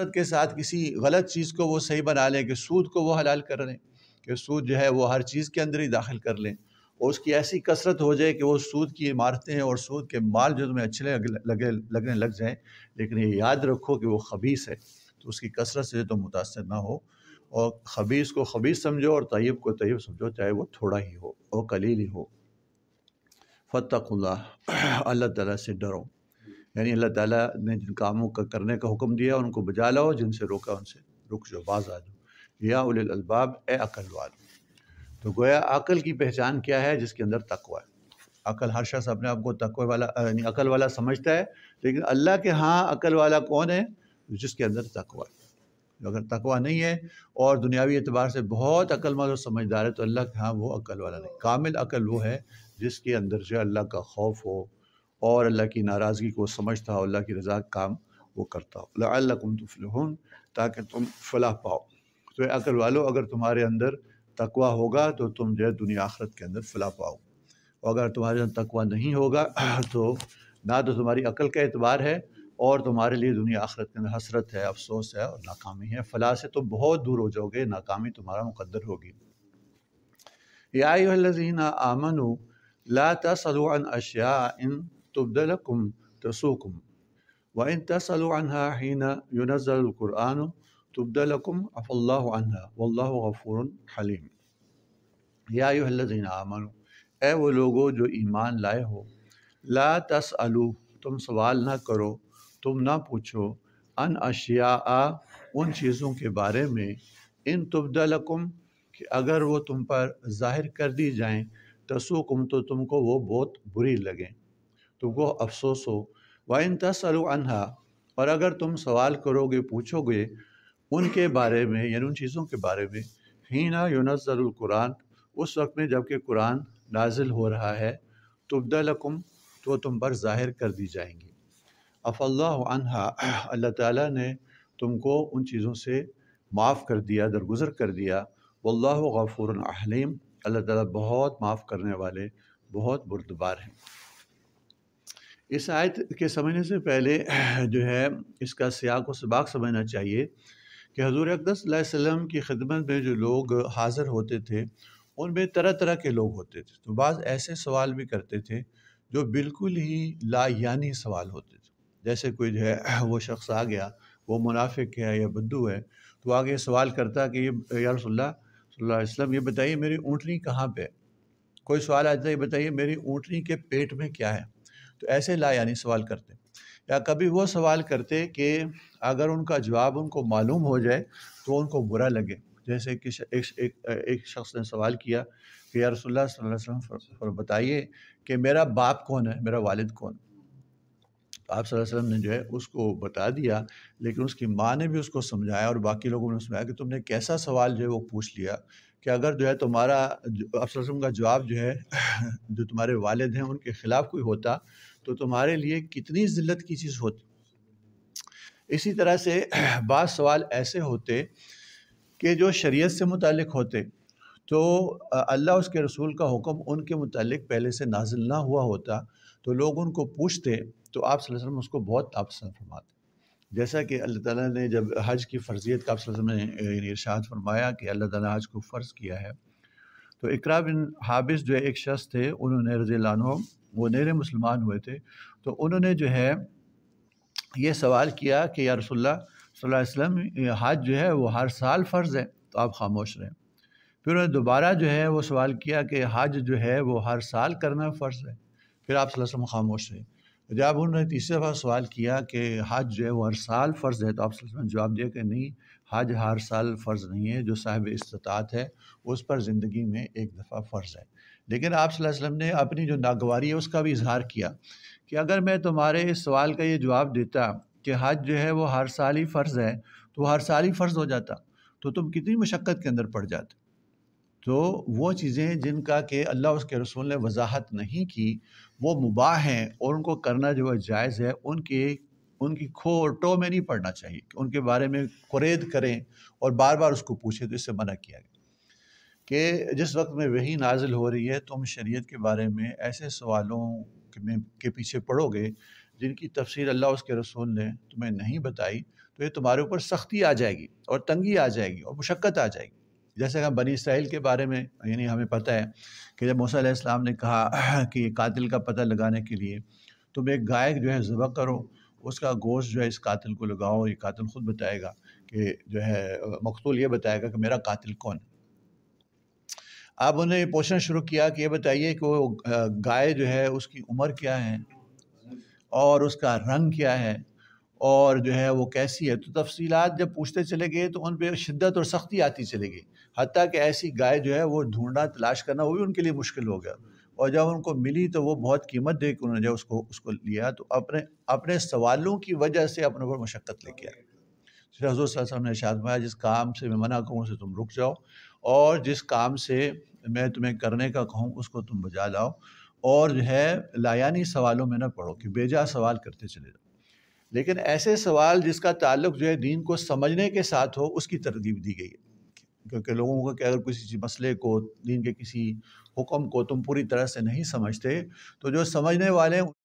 मकसद के साथ किसी गलत चीज़ को वो सही बना लें कि सूद को वो हलाल कर लें कि सूद जो है वो हर चीज़ के अंदर ही दाखिल कर लें और उसकी ऐसी कसरत हो जाए कि वो सूद की इमारतें और सूद के माल जो तुम्हें अच्छे लगे लगने लग जाएँ लेकिन ये याद रखो कि वो खबीस है तो उसकी कसरत से तुम मुतासर ना हो और खबीस को खबीस समझो और तयब को तयब समझो चाहे वो थोड़ा ही हो और कलील ही हो फ़तः अल्लाह ताला से डरो यानी अल्लाह ताला ने जिन कामों का करने का हुक्म दिया उनको बजा लाओ जिनसे रोका उनसे रुक जाओ बाज आ जाओ या उल अलबाब ए अकल वाल तो गोया अकल की पहचान क्या है जिसके अंदर तकवा है अकल हर शख्स अपने आप को तकवे वाला यानी अकल वाला समझता है लेकिन अल्लाह के हाँ अकल वाला कौन है जिसके अंदर तकवा है अगर तकवा नहीं है और दुनियावी एतबार से बहुत अक्लमंद और समझदार है तो अल्लाह के हाँ वो अकल वाला नहीं कामिल अकल वो है जिसके अंदर जो अल्लाह का खौफ हो और अल्लाह की नाराज़गी को समझता हो अल्लाह की रजा काम वो करता हो तो तुफलहन ताकि तुम फलाह पाओ तो अकल वालो अगर तुम्हारे अंदर तकवा होगा तो तुम जो है दुनिया आखरत के अंदर फलाह पाओ और अगर तुम्हारे अंदर तकवा नहीं होगा तो ना तो तुम्हारी अकल का एतबार है और तुम्हारे लिए दुनिया आखरत के अंदर हसरत है अफसोस है और नाकामी है फलाह से तुम तो बहुत दूर हो जाओगे नाकामी तुम्हारा मुकदर होगी या आमन ला तसलुन अशिया इन تبدلكم تسوكم وإن تسألوا عنها حين ينزل القرآن تبدلكم عفى الله عنها والله غفور حليم या यू हल्लिन आमन ए वो लोगो जो ईमान लाए हो ला तस अलू तुम सवाल ना करो तुम ना पूछो अन अशिया उन चीज़ों के बारे में इन तुबदलकुम कि अगर वो तुम पर ज़ाहिर कर दी जाएं तसुकुम तो तुमको वो बहुत बुरी लगें तुमको अफसोस हो वाइन तसअलु अनहा और अगर तुम सवाल करोगे पूछोगे उनके बारे में यानी उन चीज़ों के बारे में हीना यूनजल कुरान उस वक्त में जबकि कुरान नाजिल हो रहा है तुब्दलकुम तो तुम पर ज़ाहिर कर दी जाएंगी अफल्ला अल्लाह ताला ने तुमको उन चीज़ों से माफ़ कर दिया दरगुजर कर दिया वल्लाह गफूर अल्लाह ताला बहुत माफ़ करने वाले बहुत बुरदबार हैं इस आयत के समझने से पहले जो है इसका सियाक व सबाक समझना चाहिए कि हजूर अकदसम की खिदमत में जो लोग हाज़िर होते थे उनमें तरह तरह के लोग होते थे तो बाज़ ऐसे सवाल भी करते थे जो बिल्कुल ही लायानी सवाल होते थे जैसे कोई जो है वो शख्स आ गया वो मुनाफिक है या बद्दू है तो आगे सवाल करता कि ये यारसोल्ला वसलम ये बताइए मेरी ऊँटनी कहाँ है कोई सवाल आता है है बताइए मेरी ऊँटनी के पेट में क्या है तो ऐसे ला यानी सवाल करते या कभी वो सवाल करते कि अगर उनका जवाब उनको मालूम हो जाए तो उनको बुरा लगे जैसे कि एक, एक, एक शख्स ने सवाल किया कि यार रसोल्ला बताइए कि मेरा बाप कौन है मेरा वालिद कौन है आप वसल्लम ने जो है उसको बता दिया लेकिन उसकी माँ ने भी उसको समझाया और बाकी लोगों ने समझाया कि तुमने कैसा सवाल जो है वो पूछ लिया कि अगर जो है तुम्हारा आप वसल्लम का जवाब जो है जो तुम्हारे वालद हैं उनके ख़िलाफ़ कोई होता तो तुम्हारे लिए कितनी ज़िल्त की चीज़ होती इसी तरह से बाद सवाल ऐसे होते कि जो शरीयत से मुतल होते तो अल्लाह उसके रसूल का हुक्म उनके मतलब पहले से नाजिल ना हुआ होता तो लोग उनको पूछते तो आप वसल्लम उसको बहुत तापसंद फरमाते जैसा कि अल्लाह ताला ने जब हज की फ़र्जियत का आप ने इरशाद फरमाया कि अल्लाह ताला हज को फ़र्ज़ किया है तो इकरा बिन हाबिस जो एक शख्स थे उन्होंने रजी वो नरे मुसलमान हुए थे तो उन्होंने जो है ये सवाल किया कि या रसोल्ला वसम हज जो है वो हर साल फ़र्ज़ है तो आप खामोश रहें फिर उन्होंने दोबारा जो है वो सवाल किया कि हज जो है वो हर साल करना फ़र्ज है फिर आप वसम खामोश रहे जब उन्होंने तीसरे बार सवाल किया कि हज जो है वो हर साल फ़र्ज़ है तो आप जवाब दिया कि नहीं हज हर साल फ़र्ज़ नहीं है जो साहिब इस्तात है उस पर ज़िंदगी में एक दफ़ा फ़र्ज़ है लेकिन आप वसम ने अपनी जो नागवारी है उसका भी इजहार किया कि अगर मैं तुम्हारे इस सवाल का ये जवाब देता कि हज जो है वो हर साल ही फ़र्ज़ है तो हर साल ही फ़र्ज़ हो जाता तो तुम कितनी मशक्क़त के अंदर पड़ जाते तो वो चीज़ें जिनका कि अल्लाह उसके रसूल ने वजाहत नहीं की वो मुबाह हैं और उनको करना जो है जायज़ है उनके उनकी खो और टो में नहीं पड़ना चाहिए उनके बारे में कुरेद करें और बार बार उसको पूछें तो इससे मना किया गया कि जिस वक्त में वही नाजिल हो रही है तुम शरीयत के बारे में ऐसे सवालों के में के पीछे पड़ोगे जिनकी तफसीर अल्लाह उसके रसूल ने तुम्हें नहीं बताई तो ये तुम्हारे ऊपर सख्ती आ जाएगी और तंगी आ जाएगी और मुशक्क़त आ जाएगी जैसे हम बनी इसराइल के बारे में यानी हमें पता है कि जब मूसा इस्लाम ने कहा कि कातिल का पता लगाने के लिए तुम एक गाय जो है ज़बह करो उसका गोश्त जो है इस कातिल को लगाओ ये कातिल ख़ुद बताएगा कि जो है मकतूल ये बताएगा कि मेरा कातिल कौन अब उन्हें पूछना शुरू किया कि ये बताइए कि वो गाय जो है उसकी उम्र क्या है और उसका रंग क्या है और जो है वो कैसी है तो तफसीलात जब पूछते चले गए तो उन पर शिद्दत और सख्ती आती चली गई हती कि ऐसी गाय जो है वो ढूंढना तलाश करना वो भी उनके लिए मुश्किल हो गया और जब उनको मिली तो वो बहुत कीमत दे के उन्होंने जब उसको उसको लिया तो अपने अपने सवालों की वजह से अपने ऊपर मशक्कत लेके आए फिर हजूर वसल्लम ने शादमाया जिस काम से मैं मना कहूँ उसे तुम रुक जाओ और जिस काम से मैं तुम्हें करने का कहूँ उसको तुम बजा लाओ और जो है लायानी सवालों में ना पढ़ो कि बेजा सवाल करते चले जाओ लेकिन ऐसे सवाल जिसका ताल्लुक जो है दीन को समझने के साथ हो उसकी तरतीब दी गई है क्योंकि लोगों को कि अगर किसी मसले को दिन के किसी हुक्म को तुम पूरी तरह से नहीं समझते तो जो समझने वाले